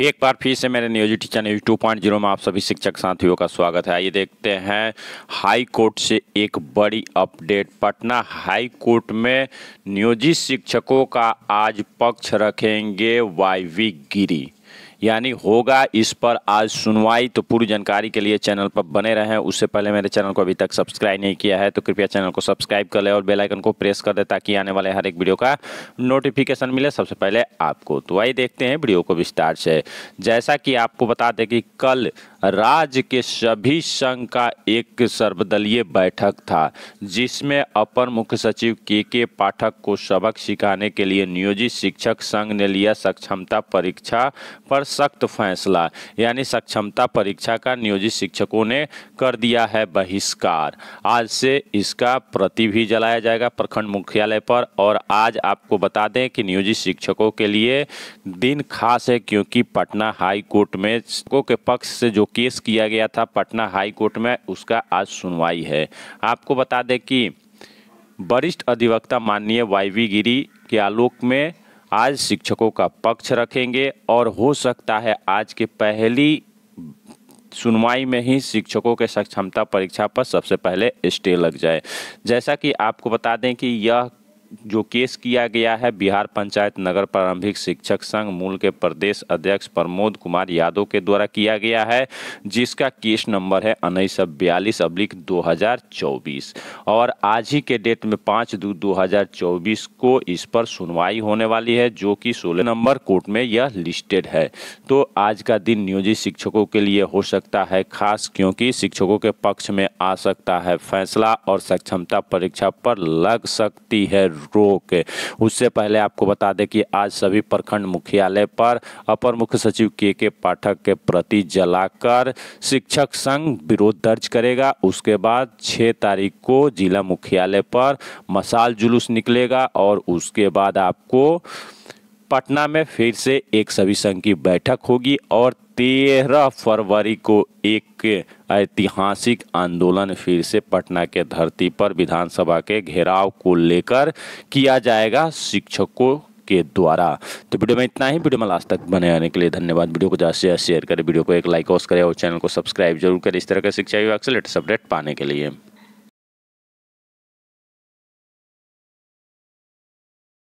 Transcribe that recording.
एक बार फिर से मेरे news teacher news two point zero में आप सभी शिक्षक साथियों का स्वागत है आइए देखते हैं हाई कोर्ट से एक बड़ी अपडेट पटना हाई कोर्ट में नियोजित शिक्षकों का आज पक्ष रखेंगे वाईवी गिरी यानी होगा इस पर आज सुनवाई तो पूरी जानकारी के लिए चैनल पर बने रहें उससे पहले मेरे चैनल को अभी तक सब्सक्राइब नहीं किया है तो कृपया चैनल को सब्सक्राइब कर लें और बेलाइकन को प्रेस कर दें ताकि आने वाले हर एक वीडियो का नोटिफिकेशन मिले सबसे पहले आपको तो आइए देखते हैं वीडियो को विस्तार से जैसा कि आपको बता दें कि कल राज्य के सभी संघ का एक सर्वदलीय बैठक था जिसमें अपर मुख्य सचिव के के पाठक को सबक सिखाने के लिए नियोजित शिक्षक संघ ने लिया सक्षमता परीक्षा पर सख्त फैसला यानी सक्षमता परीक्षा का नियोजित शिक्षकों ने कर दिया है बहिष्कार आज से इसका प्रति भी जलाया जाएगा प्रखंड मुख्यालय पर और आज आपको बता दें कि नियोजित शिक्षकों के लिए दिन खास है क्योंकि पटना हाई कोर्ट में के पक्ष से जो केस किया गया था पटना हाई कोर्ट में उसका आज सुनवाई है आपको बता दें कि वरिष्ठ अधिवक्ता माननीय वाई वी गिरी के आलोक में आज शिक्षकों का पक्ष रखेंगे और हो सकता है आज के पहली सुनवाई में ही शिक्षकों के सक्षमता परीक्षा पर सबसे पहले स्टे लग जाए जैसा कि आपको बता दें कि यह जो केस किया गया है बिहार पंचायत नगर प्रारंभिक शिक्षक संघ मूल के प्रदेश अध्यक्ष प्रमोद कुमार यादव के द्वारा किया गया है जिसका केस नंबर है उन्नीस सौ बयालीस अब्लिक दो हजार चौबीस और आज ही के डेट में पाँच दो हजार चौबीस को इस पर सुनवाई होने वाली है जो कि सोलह नंबर कोर्ट में यह लिस्टेड है तो आज का दिन नियोजित शिक्षकों के लिए हो सकता है खास क्योंकि शिक्षकों के पक्ष में आ सकता है फैसला और सक्षमता परीक्षा पर लग सकती है रोक उससे पहले आपको बता दें कि आज सभी प्रखंड मुख्यालय पर अपर मुख्य सचिव के के पाठक के प्रति जलाकर शिक्षक संघ विरोध दर्ज करेगा उसके बाद 6 तारीख को जिला मुख्यालय पर मसाल जुलूस निकलेगा और उसके बाद आपको पटना में फिर से एक सभी संघ की बैठक होगी और तेरह फरवरी को एक ऐतिहासिक आंदोलन फिर से पटना के धरती पर विधानसभा के घेराव को लेकर किया जाएगा शिक्षकों के द्वारा तो वीडियो में इतना ही वीडियो में लास्ट तक बने रहने के लिए धन्यवाद वीडियो को ज़्यादा से ज़्यादा शेयर करें वीडियो को एक लाइक और करें और चैनल को सब्सक्राइब जरूर करें इस तरह का शिक्षा विभाग से लेटेस्ट अपडेट पाने के लिए